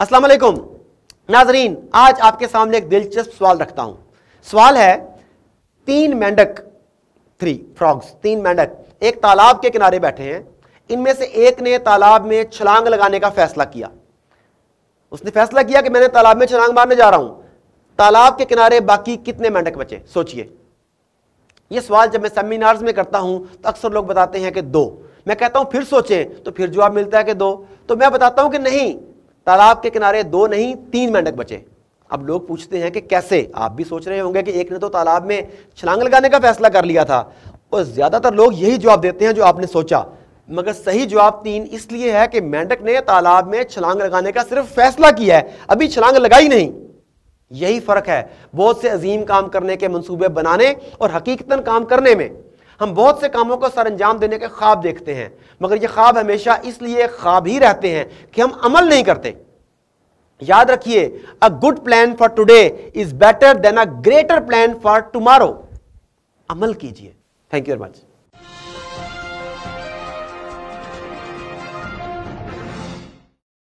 अस्सलाम वालेकुम नाजरीन आज आपके सामने एक दिलचस्प सवाल रखता हूँ सवाल है तीन मेंढक थ्री फ्रॉग्स तीन मेंढक एक तालाब के किनारे बैठे हैं इनमें से एक ने तालाब में छलांग लगाने का फैसला किया उसने फैसला किया कि मैंने तालाब में छलांग मारने जा रहा हूं तालाब के किनारे बाकी कितने मेंढक बचे सोचिए यह सवाल जब मैं सेमिनार्स में करता हूं तो अक्सर लोग बताते हैं कि दो मैं कहता हूं फिर सोचें तो फिर जवाब मिलता है कि दो तो मैं बताता हूं कि नहीं तालाब के किनारे दो नहीं तीन मेंढक बचे अब लोग पूछते हैं कि कैसे आप भी सोच रहे होंगे कि एक ने तो तालाब में छलांग लगाने का फैसला कर लिया था और ज़्यादातर लोग यही जवाब देते हैं जो आपने सोचा मगर सही जवाब तीन इसलिए है कि मेंढक ने तालाब में छलांग लगाने का सिर्फ फैसला किया है अभी छलांग लगाई नहीं यही फ़र्क है बहुत से अजीम काम करने के मंसूबे बनाने और हकीकतन काम करने में हम बहुत से कामों को सर अंजाम देने के ख्वाब देखते हैं मगर ये ख्वाब हमेशा इसलिए ख्वाब ही रहते हैं कि हम अमल नहीं करते याद रखिए a good plan for today is better than a greater plan for tomorrow अमल कीजिए थैंक यू वेरी मच